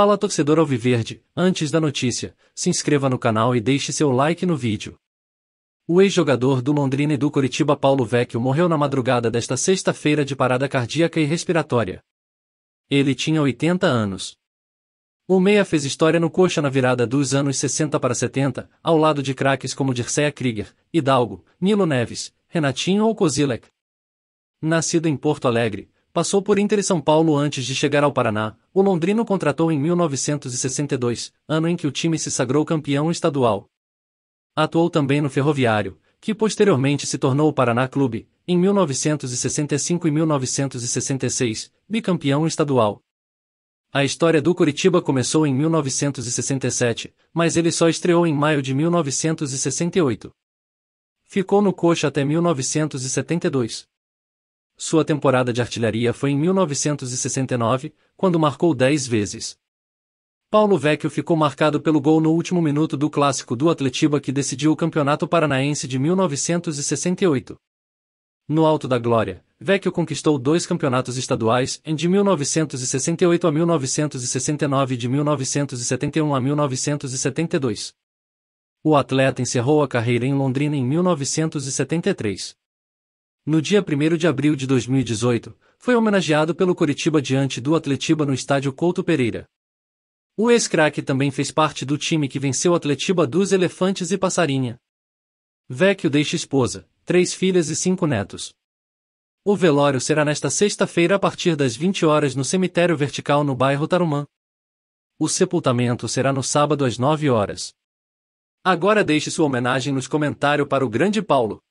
Fala torcedor Alviverde, antes da notícia, se inscreva no canal e deixe seu like no vídeo. O ex-jogador do Londrina e do Curitiba Paulo Vecchio morreu na madrugada desta sexta-feira de parada cardíaca e respiratória. Ele tinha 80 anos. O Meia fez história no coxa na virada dos anos 60 para 70, ao lado de craques como Dircea Krieger, Hidalgo, Nilo Neves, Renatinho ou Kozilek. Nascido em Porto Alegre, Passou por Inter e São Paulo antes de chegar ao Paraná. O londrino contratou em 1962, ano em que o time se sagrou campeão estadual. Atuou também no Ferroviário, que posteriormente se tornou o Paraná Clube, em 1965 e 1966, bicampeão estadual. A história do Curitiba começou em 1967, mas ele só estreou em maio de 1968. Ficou no coxa até 1972. Sua temporada de artilharia foi em 1969, quando marcou 10 vezes. Paulo Vecchio ficou marcado pelo gol no último minuto do clássico do Atletiba que decidiu o Campeonato Paranaense de 1968. No alto da glória, Vecchio conquistou dois campeonatos estaduais, de 1968 a 1969 e de 1971 a 1972. O atleta encerrou a carreira em Londrina em 1973 no dia 1 de abril de 2018, foi homenageado pelo Coritiba diante do Atletiba no estádio Couto Pereira. O ex-craque também fez parte do time que venceu o Atletiba dos Elefantes e Passarinha. Vecchio deixa esposa, três filhas e cinco netos. O velório será nesta sexta-feira a partir das 20 horas no cemitério vertical no bairro Tarumã. O sepultamento será no sábado às 9 horas. Agora deixe sua homenagem nos comentários para o grande Paulo.